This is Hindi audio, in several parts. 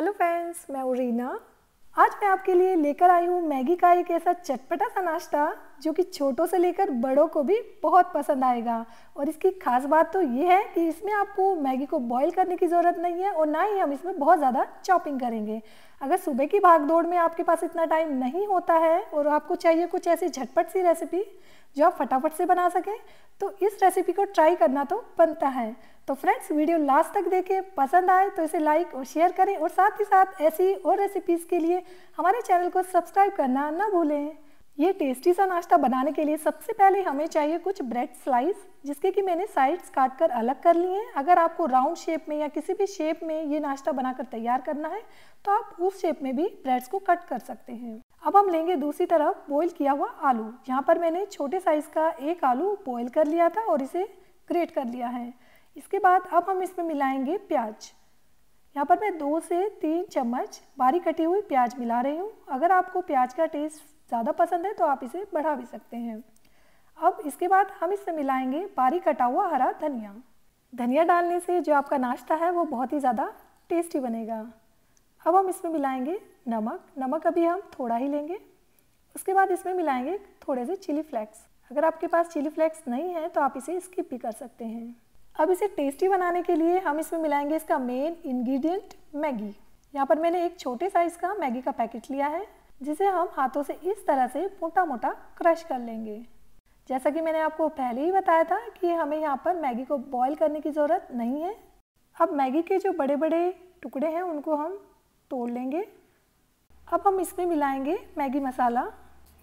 हेलो फ्रेंड्स मैं उरीना आज मैं आपके लिए लेकर आई हूँ मैगी का एक ऐसा चटपटा सा नाश्ता जो कि छोटों से लेकर बड़ों को भी बहुत पसंद आएगा और इसकी खास बात तो ये है कि इसमें आपको मैगी को बॉईल करने की ज़रूरत नहीं है और ना ही हम इसमें बहुत ज़्यादा चॉपिंग करेंगे अगर सुबह की भाग दौड़ में आपके पास इतना टाइम नहीं होता है और आपको चाहिए कुछ ऐसी झटपट सी रेसिपी जो आप फटाफट से बना सकें तो इस रेसिपी को ट्राई करना तो बनता है तो फ्रेंड्स वीडियो लास्ट तक देखें पसंद आए तो इसे लाइक और शेयर करें और साथ ही साथ ऐसी और रेसिपीज़ के लिए हमारे चैनल को सब्सक्राइब करना ना भूलें ये टेस्टी सा नाश्ता बनाने के लिए सबसे पहले हमें चाहिए कुछ ब्रेड स्लाइस जिसके कि मैंने साइड्स काट कर अलग कर लिए हैं अगर आपको राउंड शेप में या किसी भी शेप में ये नाश्ता बनाकर तैयार करना है तो आप उस शेप में भी ब्रेड्स को कट कर सकते हैं अब हम लेंगे दूसरी तरफ बॉईल किया हुआ आलू यहाँ पर मैंने छोटे साइज़ का एक आलू बॉयल कर लिया था और इसे ग्रेट कर लिया है इसके बाद अब हम इसमें मिलाएंगे प्याज यहाँ पर मैं दो से तीन चम्मच बारीक कटी हुई प्याज मिला रही हूँ अगर आपको प्याज का टेस्ट ज़्यादा पसंद है तो आप इसे बढ़ा भी सकते हैं अब इसके बाद हम इसमें मिलाएंगे बारी कटा हुआ हरा धनिया धनिया डालने से जो आपका नाश्ता है वो बहुत ही ज़्यादा टेस्टी बनेगा अब हम इसमें मिलाएंगे नमक नमक अभी हम थोड़ा ही लेंगे उसके बाद इसमें मिलाएंगे थोड़े से चिली फ्लेक्स अगर आपके पास चिली फ्लेक्स नहीं है तो आप इसे स्किप भी कर सकते हैं अब इसे टेस्टी बनाने के लिए हम इसमें मिलाएंगे इसका मेन इंग्रेडिएंट मैगी यहाँ पर मैंने एक छोटे साइज़ का मैगी का पैकेट लिया है जिसे हम हाथों से इस तरह से मोटा मोटा क्रश कर लेंगे जैसा कि मैंने आपको पहले ही बताया था कि हमें यहाँ पर मैगी को बॉईल करने की ज़रूरत नहीं है अब मैगी के जो बड़े बड़े टुकड़े हैं उनको हम तोड़ लेंगे अब हम इसमें मिलाएंगे मैगी मसाला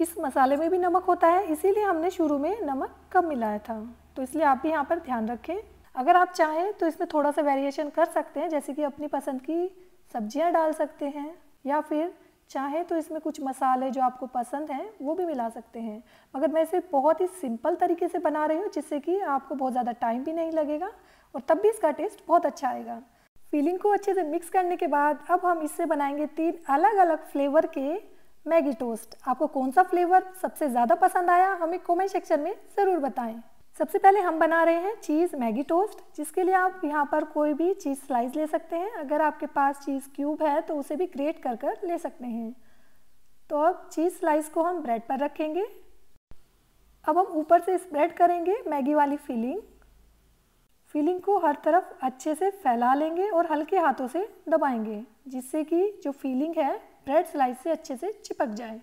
इस मसाले में भी नमक होता है इसीलिए हमने शुरू में नमक कम मिलाया था तो इसलिए आप भी यहाँ पर ध्यान रखें अगर आप चाहें तो इसमें थोड़ा सा वेरिएशन कर सकते हैं जैसे कि अपनी पसंद की सब्जियाँ डाल सकते हैं या फिर चाहे तो इसमें कुछ मसाले जो आपको पसंद हैं वो भी मिला सकते हैं मगर मैं इसे बहुत ही सिंपल तरीके से बना रही हूँ जिससे कि आपको बहुत ज़्यादा टाइम भी नहीं लगेगा और तब भी इसका टेस्ट बहुत अच्छा आएगा फीलिंग को अच्छे से मिक्स करने के बाद अब हम इससे बनाएंगे तीन अलग अलग फ्लेवर के मैगी टोस्ट आपको कौन सा फ्लेवर सबसे ज़्यादा पसंद आया हमें कॉमेंट सेक्शन में ज़रूर बताएं सबसे पहले हम बना रहे हैं चीज़ मैगी टोस्ट जिसके लिए आप यहाँ पर कोई भी चीज़ स्लाइस ले सकते हैं अगर आपके पास चीज़ क्यूब है तो उसे भी ग्रेट कर कर ले सकते हैं तो अब चीज़ स्लाइस को हम ब्रेड पर रखेंगे अब हम ऊपर से स्प्रेड करेंगे मैगी वाली फीलिंग फीलिंग को हर तरफ अच्छे से फैला लेंगे और हल्के हाथों से दबाएंगे जिससे कि जो फीलिंग है ब्रेड स्लाइस से अच्छे से चिपक जाए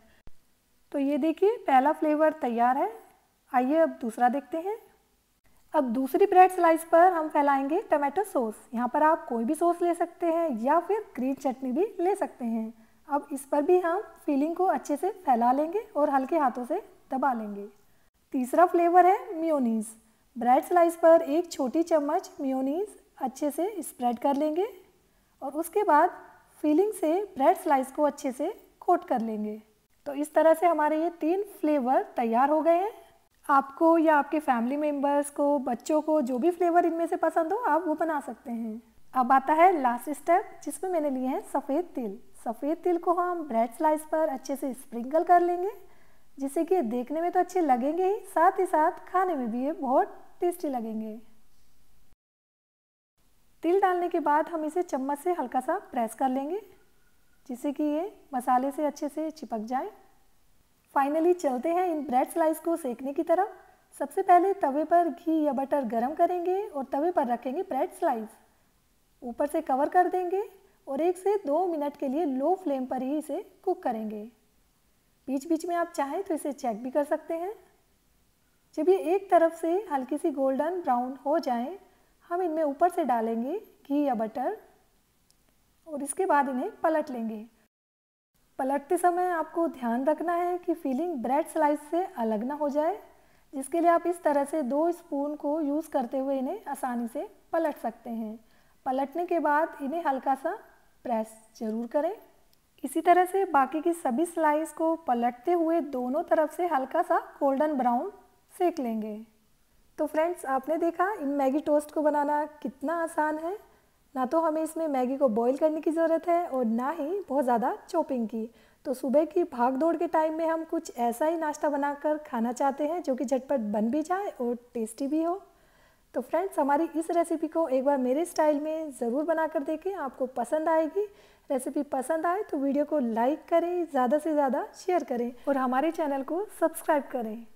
तो ये देखिए पहला फ्लेवर तैयार है आइए अब दूसरा देखते हैं अब दूसरी ब्रेड स्लाइस पर हम फैलाएंगे टमाटो सॉस यहाँ पर आप कोई भी सॉस ले सकते हैं या फिर ग्रीन चटनी भी ले सकते हैं अब इस पर भी हम फीलिंग को अच्छे से फैला लेंगे और हल्के हाथों से दबा लेंगे तीसरा फ्लेवर है म्योनीस ब्रेड स्लाइस पर एक छोटी चम्मच म्योनीस अच्छे से स्प्रेड कर लेंगे और उसके बाद फीलिंग से ब्रेड स्लाइस को अच्छे से कोट कर लेंगे तो इस तरह से हमारे ये तीन फ्लेवर तैयार हो गए हैं आपको या आपके फैमिली मेम्बर्स को बच्चों को जो भी फ्लेवर इनमें से पसंद हो आप वो बना सकते हैं अब आता है लास्ट स्टेप जिसमें मैंने लिए हैं सफ़ेद तिल सफ़ेद तिल को हम ब्रेड स्लाइस पर अच्छे से स्प्रिंकल कर लेंगे जिससे कि देखने में तो अच्छे लगेंगे ही साथ ही साथ खाने में भी ये बहुत टेस्टी लगेंगे तिल डालने के बाद हम इसे चम्मच से हल्का सा प्रेस कर लेंगे जिससे कि ये मसाले से अच्छे से चिपक जाए फाइनली चलते हैं इन ब्रेड स्लाइस को सेकने की तरफ सबसे पहले तवे पर घी या बटर गरम करेंगे और तवे पर रखेंगे ब्रेड स्लाइस ऊपर से कवर कर देंगे और एक से दो मिनट के लिए लो फ्लेम पर ही इसे कुक करेंगे बीच बीच में आप चाहें तो इसे चेक भी कर सकते हैं जब ये एक तरफ से हल्की सी गोल्डन ब्राउन हो जाए हम इनमें ऊपर से डालेंगे घी या बटर और इसके बाद इन्हें पलट लेंगे पलटते समय आपको ध्यान रखना है कि फीलिंग ब्रेड स्लाइस से अलग ना हो जाए जिसके लिए आप इस तरह से दो स्पून को यूज़ करते हुए इन्हें आसानी से पलट सकते हैं पलटने के बाद इन्हें हल्का सा प्रेस जरूर करें इसी तरह से बाकी की सभी स्लाइस को पलटते हुए दोनों तरफ से हल्का सा गोल्डन ब्राउन सेक लेंगे तो फ्रेंड्स आपने देखा इन मैगी टोस्ट को बनाना कितना आसान है ना तो हमें इसमें मैगी को बॉईल करने की ज़रूरत है और ना ही बहुत ज़्यादा चॉपिंग की तो सुबह की भाग दौड़ के टाइम में हम कुछ ऐसा ही नाश्ता बनाकर खाना चाहते हैं जो कि झटपट बन भी जाए और टेस्टी भी हो तो फ्रेंड्स हमारी इस रेसिपी को एक बार मेरे स्टाइल में ज़रूर बना कर देखें आपको पसंद आएगी रेसिपी पसंद आए तो वीडियो को लाइक करें ज़्यादा से ज़्यादा शेयर करें और हमारे चैनल को सब्सक्राइब करें